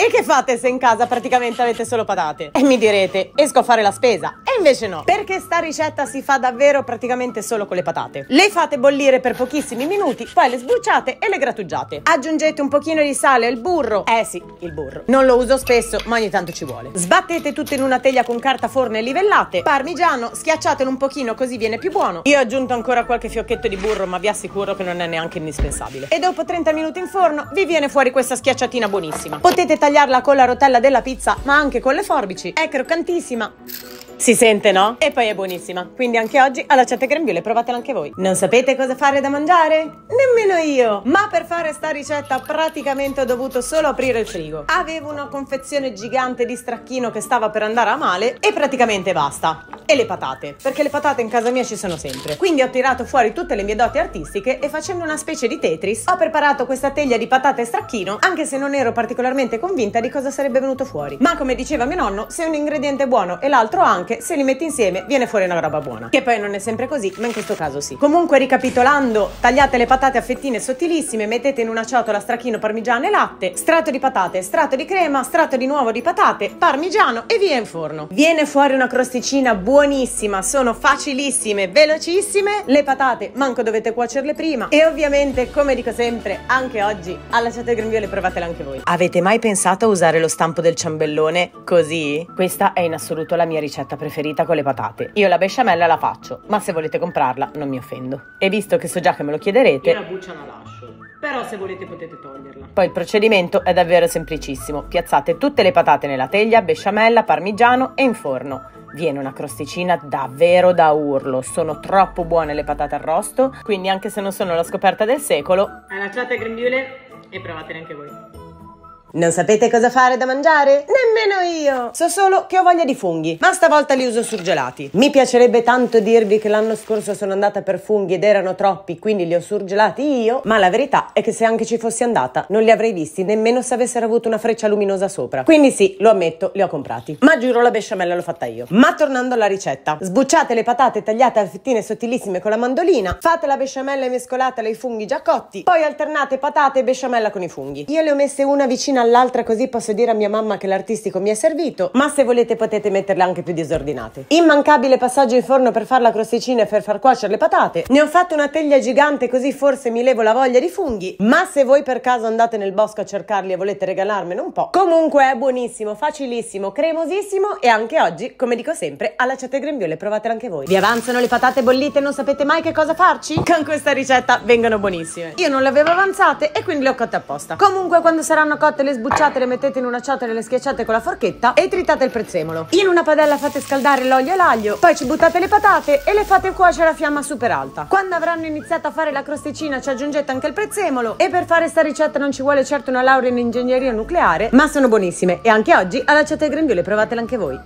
E che fate se in casa praticamente avete solo patate? E mi direte, esco a fare la spesa. E invece no, perché sta ricetta si fa davvero praticamente solo con le patate. Le fate bollire per pochissimi minuti, poi le sbucciate e le grattugiate. Aggiungete un pochino di sale e il burro. Eh sì, il burro. Non lo uso spesso, ma ogni tanto ci vuole. Sbattete tutto in una teglia con carta forno e livellate. Parmigiano, schiacciatelo un pochino così viene più buono. Io ho aggiunto ancora qualche fiocchetto di burro, ma vi assicuro che non è neanche indispensabile. E dopo 30 minuti in forno vi viene fuori questa schiacciatina buonissima. Potete tagliare tagliarla con la rotella della pizza, ma anche con le forbici. È croccantissima. Si sente, no? E poi è buonissima. Quindi anche oggi allacciate grembiule, provatela anche voi. Non sapete cosa fare da mangiare? Nemmeno io! Ma per fare sta ricetta praticamente ho dovuto solo aprire il frigo. Avevo una confezione gigante di stracchino che stava per andare a male e praticamente basta e le patate, perché le patate in casa mia ci sono sempre. Quindi ho tirato fuori tutte le mie doti artistiche e facendo una specie di Tetris ho preparato questa teglia di patate e stracchino, anche se non ero particolarmente convinta di cosa sarebbe venuto fuori. Ma come diceva mio nonno, se un ingrediente è buono e l'altro anche, se li metti insieme viene fuori una roba buona. Che poi non è sempre così, ma in questo caso sì. Comunque ricapitolando, tagliate le patate a fettine sottilissime, mettete in una ciotola stracchino parmigiano e latte, strato di patate, strato di crema, strato di nuovo di patate, parmigiano e via in forno. Viene fuori una crosticina buona buonissima, sono facilissime, velocissime. Le patate manco dovete cuocerle prima e ovviamente, come dico sempre, anche oggi allacciate il grembiule e provatele anche voi. Avete mai pensato a usare lo stampo del ciambellone così? Questa è in assoluto la mia ricetta preferita con le patate. Io la besciamella la faccio, ma se volete comprarla non mi offendo. E visto che so già che me lo chiederete, io la buccia la lascio però se volete potete toglierla. Poi il procedimento è davvero semplicissimo. Piazzate tutte le patate nella teglia, besciamella, parmigiano e in forno. Viene una crosticina davvero da urlo, sono troppo buone le patate arrosto, quindi anche se non sono la scoperta del secolo... Allacciate il grembiule e provatene anche voi. Non sapete cosa fare da mangiare? Nemmeno io! So solo che ho voglia di funghi, ma stavolta li uso surgelati. Mi piacerebbe tanto dirvi che l'anno scorso sono andata per funghi ed erano troppi, quindi li ho surgelati io, ma la verità è che se anche ci fossi andata non li avrei visti nemmeno se avessero avuto una freccia luminosa sopra. Quindi sì, lo ammetto, li ho comprati. Ma giuro la besciamella l'ho fatta io. Ma tornando alla ricetta, sbucciate le patate tagliate a fettine sottilissime con la mandolina, fate la besciamella e mescolate ai funghi già cotti, poi alternate patate e besciamella con i funghi. Io le ho messe una vicino pagina all'altra così posso dire a mia mamma che l'artistico mi è servito, ma se volete potete metterle anche più disordinate. Immancabile passaggio in forno per fare la crosticina e per far cuocere le patate. Ne ho fatto una teglia gigante così forse mi levo la voglia di funghi, ma se voi per caso andate nel bosco a cercarli e volete regalarmene un po'. Comunque è buonissimo, facilissimo, cremosissimo e anche oggi, come dico sempre, allacciate il grembiule e provatela anche voi. Vi avanzano le patate bollite e non sapete mai che cosa farci? Con questa ricetta vengono buonissime. Io non le avevo avanzate e quindi le ho cotte apposta. Comunque quando saranno cotte le le sbucciate, le mettete in una ciotola, e le schiacciate con la forchetta e tritate il prezzemolo. In una padella fate scaldare l'olio e l'aglio, poi ci buttate le patate e le fate cuocere a fiamma super alta. Quando avranno iniziato a fare la crosticina ci aggiungete anche il prezzemolo e per fare sta ricetta non ci vuole certo una laurea in ingegneria nucleare, ma sono buonissime e anche oggi allacciate il grembiule, provatela anche voi.